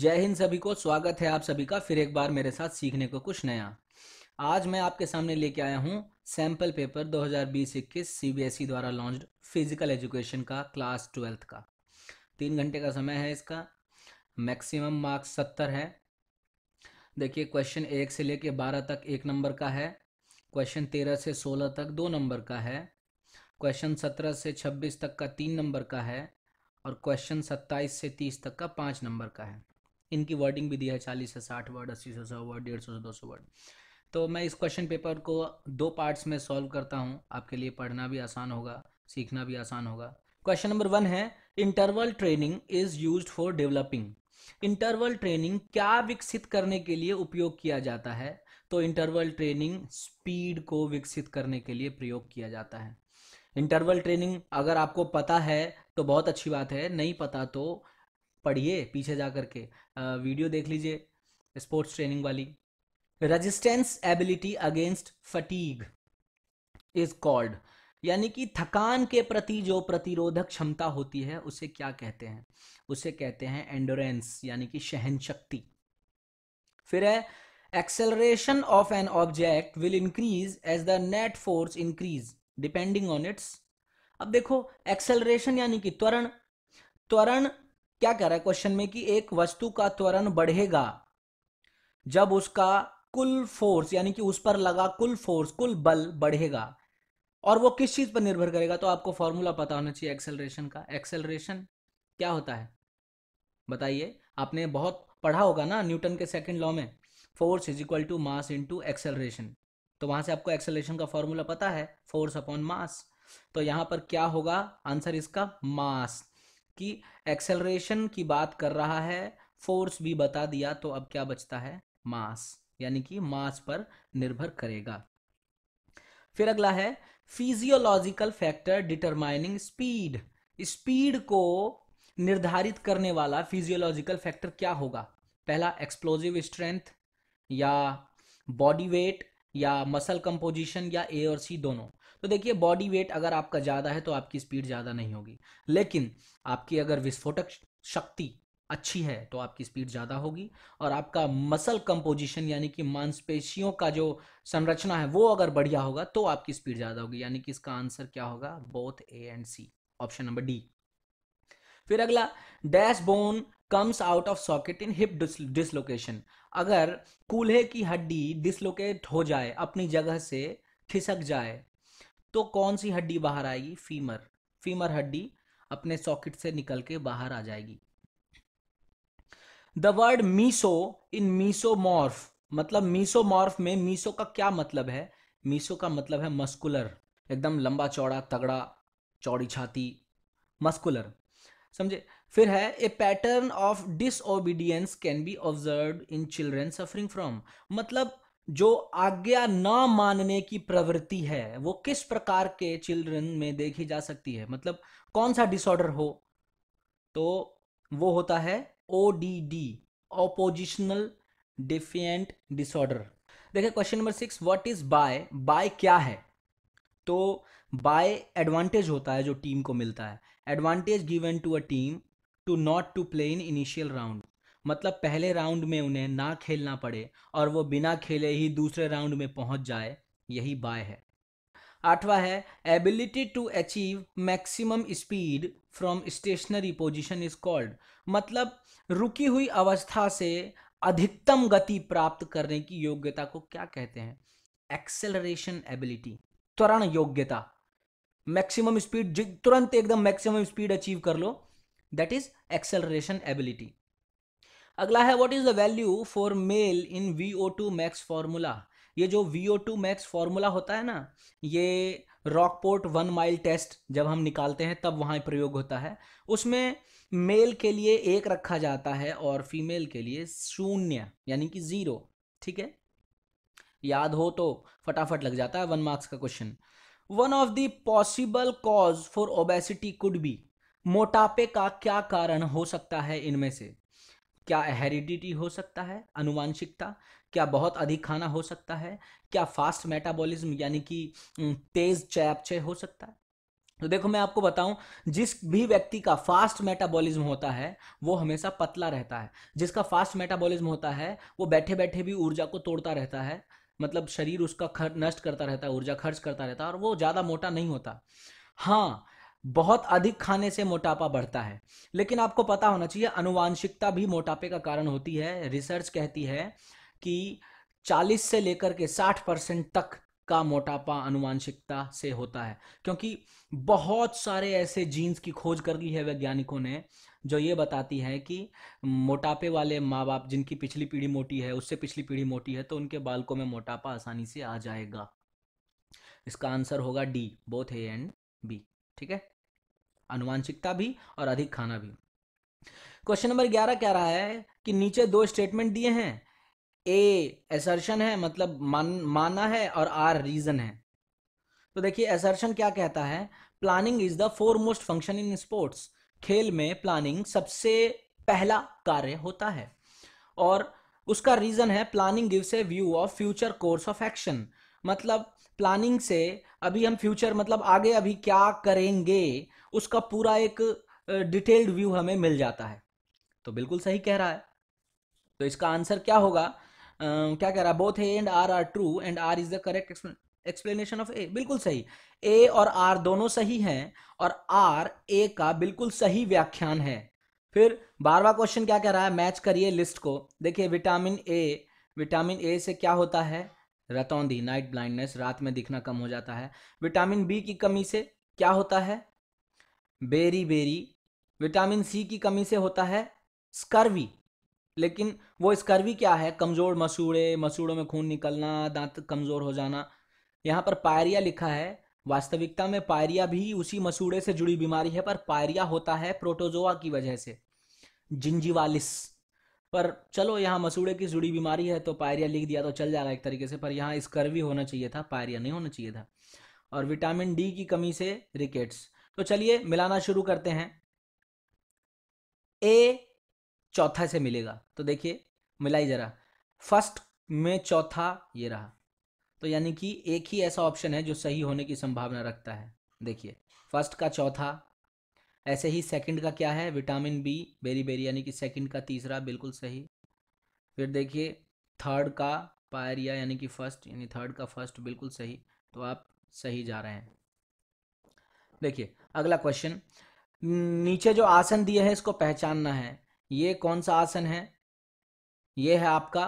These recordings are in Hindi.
जय हिंद सभी को स्वागत है आप सभी का फिर एक बार मेरे साथ सीखने को कुछ नया आज मैं आपके सामने लेके आया हूँ सैम्पल पेपर 2020 हजार सीबीएसई द्वारा लॉन्च फिजिकल एजुकेशन का क्लास ट्वेल्थ का तीन घंटे का समय है इसका मैक्सिमम मार्क्स सत्तर है देखिए क्वेश्चन एक से लेके बारह तक एक नंबर का है क्वेश्चन तेरह से सोलह तक दो नंबर का है क्वेश्चन सत्रह से छब्बीस तक का तीन नंबर का है और क्वेश्चन सत्ताईस से तीस तक का पाँच नंबर का है इनकी वर्डिंग भी दिया है चालीस से साठ वर्ड अस्सी से सौ वर्ड डेढ़ सौ से दो सौ वर्ड तो मैं इस क्वेश्चन पेपर को दो पार्ट्स में सॉल्व करता हूँ आपके लिए पढ़ना भी आसान होगा सीखना भी आसान होगा क्वेश्चन नंबर वन है interval training is use for developing interval training क्या विकसित करने के लिए उपयोग किया जाता है तो इंटरवल ट्रेनिंग स्पीड को विकसित करने के लिए प्रयोग किया जाता है इंटरवल ट्रेनिंग अगर आपको पता है तो बहुत अच्छी बात है नहीं पता तो पढ़िए पीछे जा करके वीडियो देख लीजिए स्पोर्ट्स ट्रेनिंग वाली resistance ability against fatigue is called यानी कि थकान के प्रति जो प्रतिरोधक क्षमता होती है उसे क्या कहते हैं उसे कहते हैं एंडोरेंस यानी कि सहन शक्ति फिर है acceleration of an object will increase as the net force increase depending on its अब देखो एक्सेलरेशन यानी कि त्वरण त्वरण क्या कह रहा है क्वेश्चन में कि एक वस्तु का त्वरण बढ़ेगा जब उसका कुल फोर्स यानी कि उस पर लगा कुल फोर्स कुल बल बढ़ेगा और वो किस चीज पर निर्भर करेगा तो आपको फॉर्मूला पता होना चाहिए एक्सेलरेशन का एक्सेलरेशन क्या होता है बताइए आपने बहुत पढ़ा होगा ना न्यूटन के सेकंड लॉ में force is equal to mass into acceleration तो वहां से आपको एक्सेलरेशन का फॉर्मूला पता है फोर्स अपॉन मास तो यहां पर क्या होगा आंसर इसका मास कि एक्सेलरेशन की बात कर रहा है फोर्स भी बता दिया तो अब क्या बचता है मास यानी कि मास पर निर्भर करेगा फिर अगला है physiological factor determining speed speed को निर्धारित करने वाला फिजियोलॉजिकल फैक्टर क्या होगा पहला एक्सप्लोजिव स्ट्रेंथ या बॉडी वेट या मसल कंपोजिशन या ए और सी दोनों तो देखिए बॉडी वेट अगर आपका ज़्यादा है तो आपकी स्पीड ज़्यादा नहीं होगी लेकिन आपकी अगर विस्फोटक शक्ति अच्छी है तो आपकी स्पीड ज़्यादा होगी और आपका मसल कंपोजिशन यानी कि मांसपेशियों का जो संरचना है वो अगर बढ़िया होगा तो आपकी स्पीड ज़्यादा होगी यानी कि इसका आंसर क्या होगा both A and C option number D फिर अगला dash bone comes out of socket in hip dislocation अगर कूल्हे की हड्डी डिसलोकेट हो जाए अपनी जगह से खिसक जाए तो कौन सी हड्डी बाहर आएगी फीमर फीमर हड्डी अपने सॉकेट से निकल के बाहर आ जाएगी the word meso in mesomorph मतलब मीसोमॉर्फ में मीसो का क्या मतलब है मीसो का मतलब है मस्कुलर एकदम लंबा चौड़ा तगड़ा चौड़ी छाती मस्कुलर समझे फिर है a pattern of disobedience can be observe in children suffering from मतलब जो आज्ञा न मानने की प्रवृत्ति है वो किस प्रकार के चिल्ड्रन में देखी जा सकती है मतलब कौन सा डिसऑर्डर हो तो वो होता है O D D oppositional defiant disorder देखिए question number six what is bye bye क्या है तो बाय एडवांटेज होता है जो टीम को मिलता है advantage given to a team to not to play in initial round मतलब पहले राउंड में उन्हें ना खेलना पड़े और वो बिना खेले ही दूसरे राउंड में पहुंच जाए यही बाय है आठवा है ability to achieve maximum speed from stationary position is called मतलब रुकी हुई अवस्था से अधिकतम गति प्राप्त करने की योग्यता को क्या कहते हैं एक्सेलरेशन एबिलिटी त्वरण योग्यता मैक्सिमम स्पीड तुरंत एकदम मैक्सिमम स्पीड अचीव कर लो दैट इज एक्सेलरेशन एबिलिटी अगला है what is the value for male in V O two max formula ये जो V O two max formula होता है ना ये रॉकपोर्ट वन माइल टेस्ट जब हम निकालते हैं तब वहाँ प्रयोग होता है उसमें मेल के लिए एक रखा जाता है और फीमेल के लिए शून्य यानी कि ज़ीरो ठीक है याद हो तो फटाफट लग जाता है वन मार्क्स का question one of the possible cause for obesity could be मोटापे का क्या कारण हो सकता है इनमें से क्या हेरिडिटी हो सकता है अनुवांशिकता क्या बहुत अधिक खाना हो सकता है क्या फास्ट मेटाबॉलिज्म यानी कि तेज चयापचय हो सकता है तो देखो मैं आपको बताऊं जिस भी व्यक्ति का फास्ट मेटाबॉलिज्म होता है वो हमेशा पतला रहता है जिसका फास्ट मेटाबॉलिज्म होता है वो बैठे बैठे भी ऊर्जा को तोड़ता रहता है मतलब शरीर उसका खर्च नष्ट करता रहता है ऊर्जा खर्च करता रहता है और वो ज़्यादा मोटा नहीं होता हाँ बहुत अधिक खाने से मोटापा बढ़ता है लेकिन आपको पता होना चाहिए अनुवांशिकता भी मोटापे का कारण होती है रिसर्च कहती है कि 40 से लेकर के 60 परसेंट तक का मोटापा अनुवांशिकता से होता है क्योंकि बहुत सारे ऐसे जीन्स की खोज कर ली है वैज्ञानिकों ने जो ये बताती है कि मोटापे वाले माँ बाप जिनकी पिछली पीढ़ी मोटी है उससे पिछली पीढ़ी मोटी है तो उनके बालकों में मोटापा आसानी से आ जाएगा इसका आंसर होगा D both A and B ठीक है अनुवांशिकता भी और अधिक खाना भी क्वेश्चन नंबर ग्यारह कह रहा है कि नीचे दो स्टेटमेंट दिए हैं ए एसर्शन है मतलब मान माना है और आर रीजन है तो देखिए एसर्शन क्या कहता है planning is the foremost function in sports खेल में प्लानिंग सबसे पहला कार्य होता है और उसका रीजन है planning gives a view of future course of action मतलब प्लानिंग से अभी हम फ्यूचर मतलब आगे अभी क्या करेंगे उसका पूरा एक डिटेल्ड व्यू हमें मिल जाता है तो बिल्कुल सही कह रहा है तो इसका आंसर क्या होगा आ, क्या कह रहा है both A and R are true and R is the correct explanation of A बिल्कुल सही ए और आर दोनों सही हैं और आर ए का बिल्कुल सही व्याख्यान है फिर बारवा क्वेश्चन क्या कह रहा है मैच करिए लिस्ट को देखिए विटामिन ए विटामिन ए से क्या होता है रतौंधी नाइट ब्लाइंडनेस रात में दिखना कम हो जाता है विटामिन बी की कमी से क्या होता है बेरी बेरी विटामिन सी की कमी से होता है स्कर्वी लेकिन वो स्कर्वी क्या है कमज़ोर मसूड़े मसूड़ों में खून निकलना दांत कमज़ोर हो जाना यहाँ पर पायरिया लिखा है वास्तविकता में पायरिया भी उसी मसूड़े से जुड़ी बीमारी है पर पायरिया होता है प्रोटोजोआ की वजह से जिंजीवालिस पर चलो यहाँ मसूड़े की जुड़ी बीमारी है तो पायरिया लिख दिया तो चल जाएगा एक तरीके से पर यहाँ स्कर्वी होना चाहिए था पायरिया नहीं होना चाहिए था और विटामिन डी की कमी से रिकेट्स तो चलिए मिलाना शुरू करते हैं ए चौथा से मिलेगा तो देखिए मिलाई जरा फर्स्ट में चौथा ये रहा तो यानी कि एक ही ऐसा ऑप्शन है जो सही होने की संभावना रखता है देखिए फर्स्ट का चौथा ऐसे ही सेकंड का क्या है विटामिन बी बेरी बेरी यानी कि सेकंड का तीसरा बिल्कुल सही फिर देखिए थर्ड का पायरिया यानी कि फर्स्ट यानी थर्ड का फर्स्ट बिल्कुल सही तो आप सही जा रहे हैं देखिए अगला क्वेश्चन नीचे जो आसन दिए हैं इसको पहचानना है ये कौन सा आसन है ये है आपका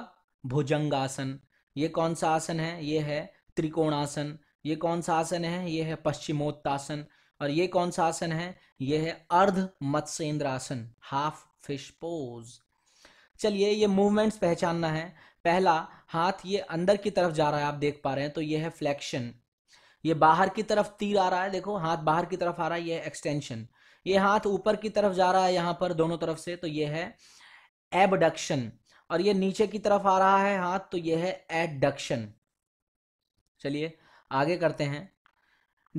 भुजंग आसन ये कौन सा आसन है ये है त्रिकोणासन ये कौन सा आसन है ये है पश्चिमोत्तासन और ये कौन सा आसन है ये है अर्ध मत्स्येंद्र आसन हाफ फिश पोज चलिए ये मूवमेंट्स पहचानना है पहला हाथ ये अंदर की तरफ जा रहा है आप देख पा रहे हैं तो ये है फ्लेक्शन ये बाहर की तरफ तीर आ रहा है देखो हाथ बाहर की तरफ आ रहा है ये एक्सटेंशन ये हाथ ऊपर की तरफ जा रहा है यहां पर दोनों तरफ से तो ये है एबडक्शन और ये नीचे की तरफ आ रहा है हाथ तो ये है एडक्शन चलिए आगे करते हैं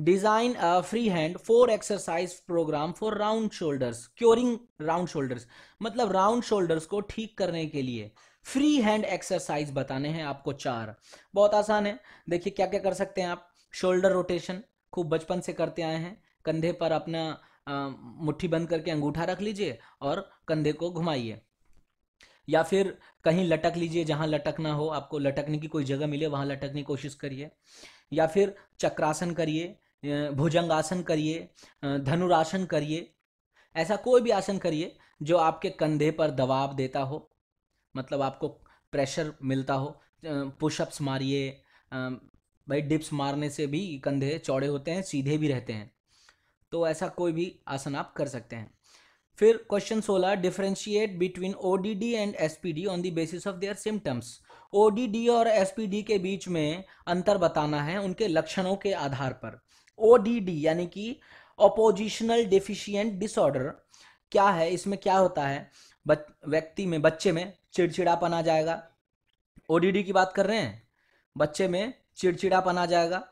design free hand for exercise program for round shoulders curing round shoulder मतलब राउंड शोल्डर्स को ठीक करने के लिए फ्री हैंड एक्सरसाइज बताने हैं आपको चार बहुत आसान है देखिए क्या क्या कर सकते हैं आप शोल्डर रोटेशन खूब बचपन से करते आए हैं कंधे पर अपना मुट्ठी बंद करके अंगूठा रख लीजिए और कंधे को घुमाइए या फिर कहीं लटक लीजिए जहां लटकना हो आपको लटकने की कोई जगह मिले वहां लटकने की कोशिश करिए या फिर चक्रासन करिए भुजंगासन करिए धनुरासन करिए ऐसा कोई भी आसन करिए जो आपके कंधे पर दबाव देता हो मतलब आपको प्रेशर मिलता हो पुशअप्स मारिए भाई डिप्स मारने से भी कंधे चौड़े होते हैं सीधे भी रहते हैं तो ऐसा कोई भी आसन आप कर सकते हैं फिर क्वेश्चन सोलह differentiate between O D D and S P D on the basis of their symptoms O D D और एस पी डी के बीच में अंतर बताना है उनके लक्षणों के आधार पर ओडीडी यानी कि ओपोजिशनल डिफिशियंट डिसऑर्डर क्या है इसमें क्या होता है व्यक्ति में बच्चे में चिड़चिड़ापन आ जाएगा ओडीडी की बात कर रहे हैं बच्चे में चिड़चिड़ापन आ जाएगा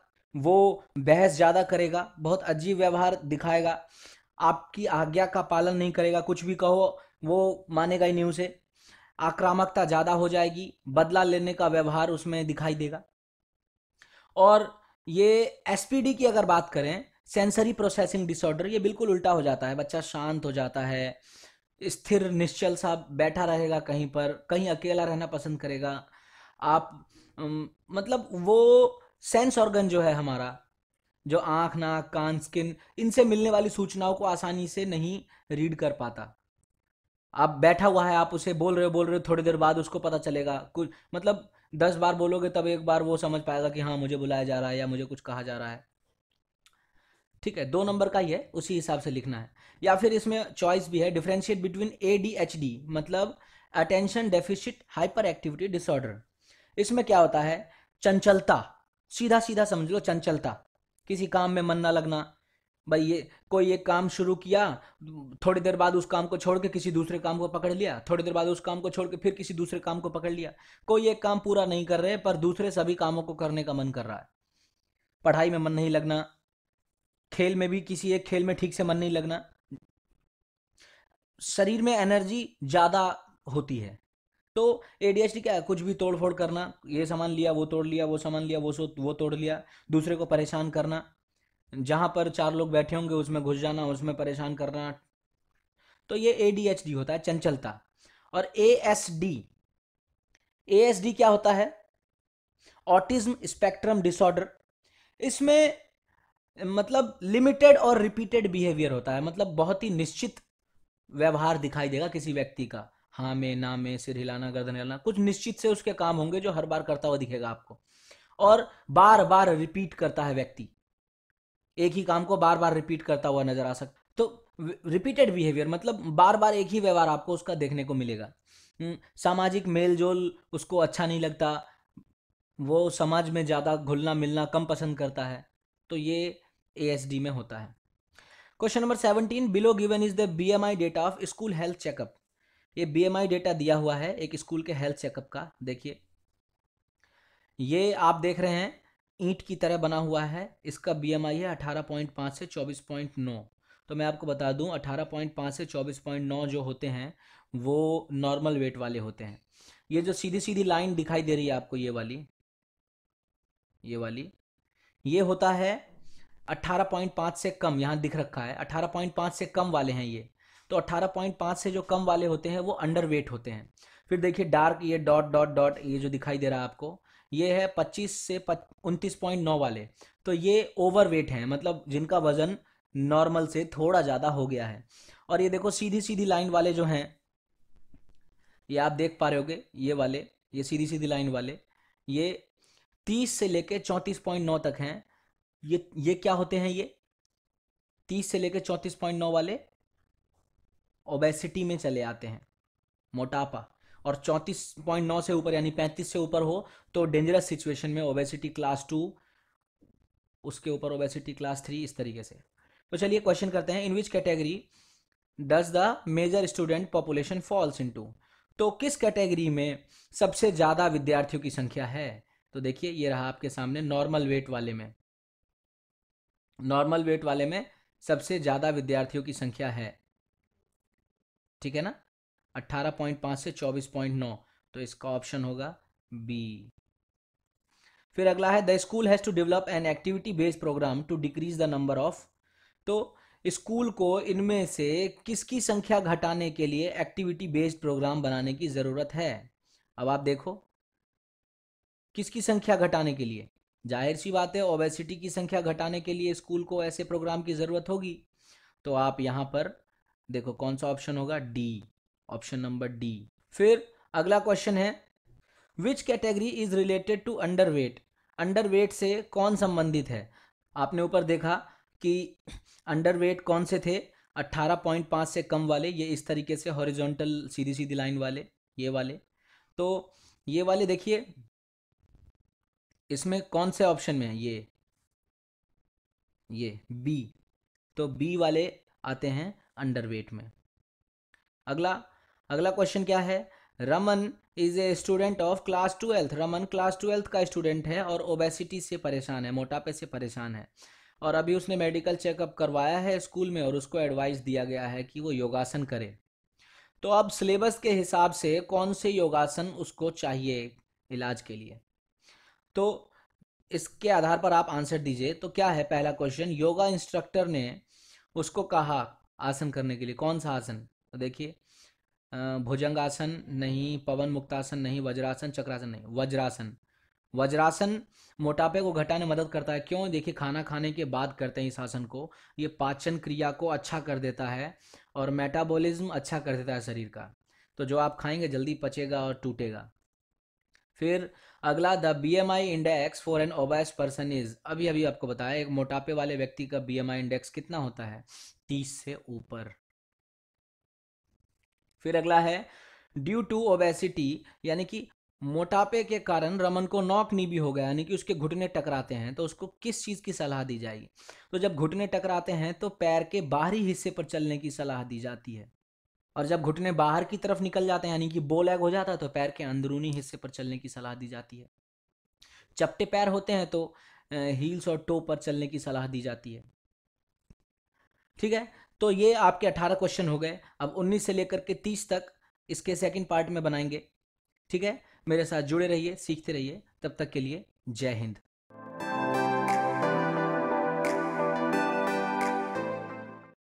वो बहस ज़्यादा करेगा बहुत अजीब व्यवहार दिखाएगा आपकी आज्ञा का पालन नहीं करेगा कुछ भी कहो वो मानेगा ही नहीं उसे आक्रामकता ज़्यादा हो जाएगी बदला लेने का व्यवहार उसमें दिखाई देगा और ये एसपीडी की अगर बात करें सेंसरी प्रोसेसिंग डिसऑर्डर ये बिल्कुल उल्टा हो जाता है बच्चा शांत हो जाता है स्थिर निश्चल सा बैठा रहेगा कहीं पर कहीं अकेला रहना पसंद करेगा आप मतलब वो सेंस ऑर्गन जो है हमारा जो आँख नाक कान स्किन इनसे मिलने वाली सूचनाओं को आसानी से नहीं रीड कर पाता आप बैठा हुआ है आप उसे बोल रहे हो बोल रहे हो थोड़ी देर बाद उसको पता चलेगा कुछ मतलब दस बार बोलोगे तब एक बार वो समझ पाएगा कि हाँ मुझे बुलाया जा रहा है या मुझे कुछ कहा जा रहा है ठीक है दो नंबर का ही है उसी हिसाब से लिखना है या फिर इसमें चॉइस भी है differentiate between A D H D मतलब attention deficit hyperactivity disorder इसमें क्या होता है चंचलता सीधा सीधा समझ लो चंचलता किसी काम में मन ना लगना भाई ये कोई एक काम शुरू किया थोड़ी देर बाद उस काम को छोड़ के किसी दूसरे काम को पकड़ लिया थोड़ी देर बाद उस काम को छोड़ के फिर किसी दूसरे काम को पकड़ लिया कोई एक काम पूरा नहीं कर रहे पर दूसरे सभी कामों को करने का मन कर रहा है पढ़ाई में मन नहीं लगना खेल में भी किसी एक खेल में ठीक से मन नहीं लगना शरीर में एनर्जी ज़्यादा होती है तो एडीएचडी क्या है कुछ भी तोड़ फोड़ करना ये सामान लिया वो तोड़ लिया वो सामान लिया वो सो वो तोड़ लिया दूसरे को परेशान करना जहां पर चार लोग बैठे होंगे उसमें घुस जाना उसमें परेशान करना तो ये ए होता है चंचलता और A S D A S D क्या होता है ऑटिज्म स्पेक्ट्रम डिसऑर्डर इसमें मतलब लिमिटेड और रिपीटेड बिहेवियर होता है मतलब बहुत ही निश्चित व्यवहार दिखाई देगा किसी व्यक्ति का हाँ में ना में सिर हिलाना गर्दन हिलाना कुछ निश्चित से उसके काम होंगे जो हर बार करता हुआ दिखेगा आपको और बार बार रिपीट करता है व्यक्ति एक ही काम को बार बार रिपीट करता हुआ नजर आ सकता तो रिपीटेड बिहेवियर मतलब बार बार एक ही व्यवहार आपको उसका देखने को मिलेगा हम्म, सामाजिक मेल जोल उसको अच्छा नहीं लगता वो समाज में ज़्यादा घुलना मिलना कम पसंद करता है तो ये ए में होता है question number seventeen below given is the B M I data of school health checkup ये बी एम आई डेटा दिया हुआ है एक स्कूल के हेल्थ चेकअप का देखिए ये आप देख रहे हैं ईंट की तरह बना हुआ है इसका बी है 18.5 से 24.9 तो मैं आपको बता दूं 18.5 से 24.9 जो होते हैं वो नॉर्मल वेट वाले होते हैं ये जो सीधी सीधी लाइन दिखाई दे रही है आपको ये वाली ये वाली ये होता है 18.5 से कम यहाँ दिख रखा है 18.5 से कम वाले हैं ये तो 18.5 से जो कम वाले होते हैं वो अंडर वेट होते हैं फिर देखिए डार्क ये डॉट डॉट डॉट ये जो दिखाई दे रहा है आपको ये है 25 से उनतीस पॉइंट नौ वाले तो ये ओवरवेट हैं मतलब जिनका वजन नॉर्मल से थोड़ा ज़्यादा हो गया है और ये देखो सीधी सीधी लाइन वाले जो हैं ये आप देख पा रहे होगे ये वाले ये सीधी सीधी लाइन वाले ये तीस से लेके चौतीस पॉइंट नौ तक हैं ये ये क्या होते हैं ये तीस से लेके चौतीस पॉइंट नौ वाले ओबेसिटी में चले आते हैं मोटापा और चौंतीस पॉइंट नौ से ऊपर यानी पैंतीस से ऊपर हो तो डेंजरस सिचुएशन में ओबेसिटी क्लास टू उसके ऊपर ओबेसिटी क्लास थ्री इस तरीके से तो चलिए क्वेश्चन करते हैं in which category does the major student population falls in तो किस कैटेगरी में सबसे ज़्यादा विद्यार्थियों की संख्या है तो देखिए ये रहा आपके सामने नॉर्मल वेट वाले में नॉर्मल वेट वाले में सबसे ज़्यादा विद्यार्थियों की संख्या है ठीक है ना 18.5 से 24.9 तो इसका ऑप्शन होगा बी फिर अगला है the school has to develop an activity based program to decrease the number of तो स्कूल को इनमें से किसकी संख्या घटाने के लिए एक्टिविटी बेस्ड प्रोग्राम बनाने की ज़रूरत है अब आप देखो किसकी संख्या घटाने के लिए जाहिर सी बात है ओबेसिटी की संख्या घटाने के लिए स्कूल को ऐसे प्रोग्राम की ज़रूरत होगी तो आप यहाँ पर देखो कौन सा ऑप्शन होगा डी ऑप्शन नंबर डी फिर अगला क्वेश्चन है which category is related to underweight underweight से कौन संबंधित है आपने ऊपर देखा कि अंडर वेट कौन से थे 18.5 से कम वाले ये इस तरीके से हॉरिजॉन्टल सीधी सीधी लाइन वाले ये वाले तो ये वाले देखिए इसमें कौन से ऑप्शन में है ये ये बी तो बी वाले आते हैं अंडर वेट में अगला अगला क्वेश्चन क्या है Raman is a student of class twelfth Raman class twelfth का स्टूडेंट है और ओबेसिटी से परेशान है मोटापे से परेशान है और अभी उसने मेडिकल चेकअप करवाया है स्कूल में और उसको एडवाइस दिया गया है कि वो योगासन करे तो अब सिलेबस के हिसाब से कौन से योगासन उसको चाहिए इलाज के लिए तो इसके आधार पर आप आंसर दीजिए तो क्या है पहला क्वेश्चन योगा इंस्ट्रक्टर ने उसको कहा आसन करने के लिए कौन सा आसन तो देखिए भुजंगासन नहीं पवन मुक्तासन नहीं वज्रासन चक्रासन नहीं वज्रासन वज्रासन मोटापे को घटाने मदद करता है क्यों देखिए खाना खाने के बाद करते हैं इस आसन को ये पाचन क्रिया को अच्छा कर देता है और मेटाबॉलिज्म अच्छा कर देता है शरीर का तो जो आप खाएंगे जल्दी पचेगा और टूटेगा फिर अगला the B M I index for an obese person is अभी अभी आपको बताया एक मोटापे वाले व्यक्ति का बी एम आई इंडेक्स कितना होता है तीस से ऊपर फिर अगला है ड्यू टू ओबेसिटी यानी कि मोटापे के कारण रमन को नॉक नहीं भी हो गया यानी कि उसके घुटने टकराते हैं तो उसको किस चीज़ की सलाह दी जाएगी तो जब घुटने टकराते हैं तो पैर के बाहरी हिस्से पर चलने की सलाह दी जाती है और जब घुटने बाहर की तरफ निकल जाते हैं यानी कि बो लैग हो जाता है तो पैर के अंदरूनी हिस्से पर चलने की सलाह दी जाती है चपटे पैर होते हैं तो हील्स और टो पर चलने की सलाह दी जाती है ठीक है तो ये आपके अठारह क्वेश्चन हो गए अब उन्नीस से लेकर के तीस तक इसके सेकेंड पार्ट में बनाएंगे ठीक है मेरे साथ जुड़े रहिए सीखते रहिए तब तक के लिए जय हिंद